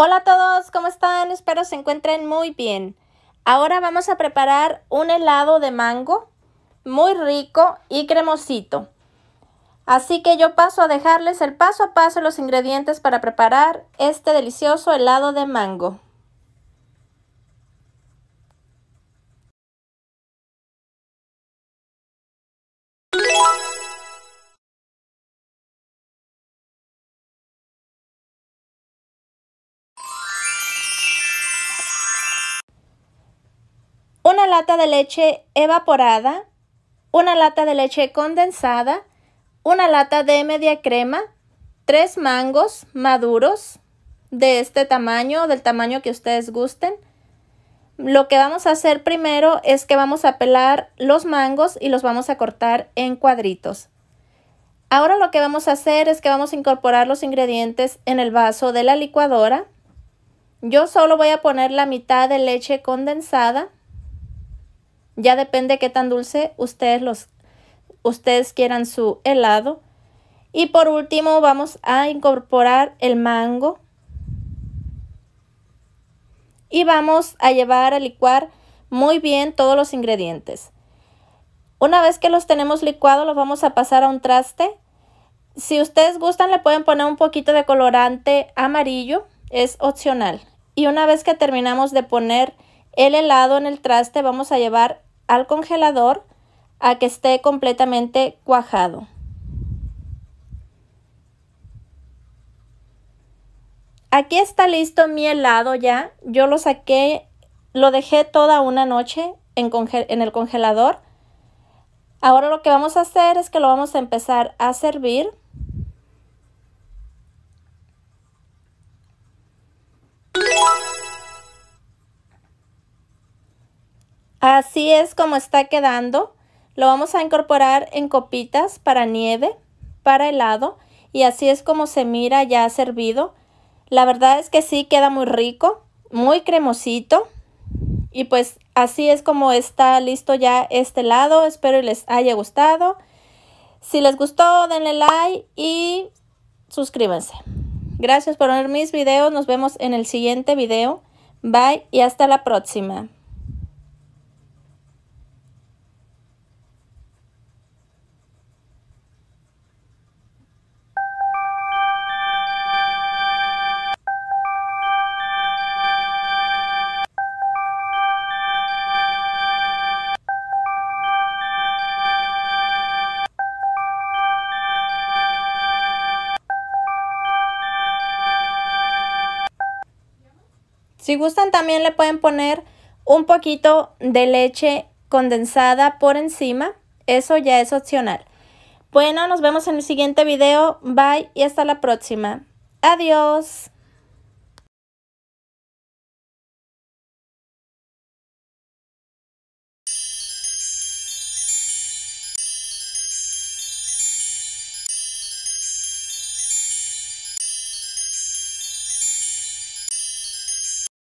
Hola a todos, ¿cómo están? Espero se encuentren muy bien. Ahora vamos a preparar un helado de mango muy rico y cremosito. Así que yo paso a dejarles el paso a paso los ingredientes para preparar este delicioso helado de mango. lata de leche evaporada, una lata de leche condensada, una lata de media crema, tres mangos maduros de este tamaño, del tamaño que ustedes gusten. Lo que vamos a hacer primero es que vamos a pelar los mangos y los vamos a cortar en cuadritos. Ahora lo que vamos a hacer es que vamos a incorporar los ingredientes en el vaso de la licuadora. Yo solo voy a poner la mitad de leche condensada ya depende qué tan dulce ustedes, los, ustedes quieran su helado. Y por último vamos a incorporar el mango. Y vamos a llevar a licuar muy bien todos los ingredientes. Una vez que los tenemos licuados los vamos a pasar a un traste. Si ustedes gustan le pueden poner un poquito de colorante amarillo, es opcional. Y una vez que terminamos de poner el helado en el traste vamos a llevar al congelador a que esté completamente cuajado. Aquí está listo mi helado ya. Yo lo saqué, lo dejé toda una noche en, en, el congelador. Ahora lo que vamos a hacer es que lo vamos a empezar a servir. Así es como está quedando. Lo vamos a incorporar en copitas para nieve, para helado y así es como se mira ya servido. La verdad es que sí queda muy rico, muy cremosito y pues así es como está listo ya este helado. Espero les haya gustado. Si les gustó denle like y suscríbanse. Gracias por ver mis videos. Nos vemos en el siguiente video. Bye y hasta la próxima. Si gustan también le pueden poner un poquito de leche condensada por encima. Eso ya es opcional. Bueno, nos vemos en el siguiente video. Bye y hasta la próxima. Adiós.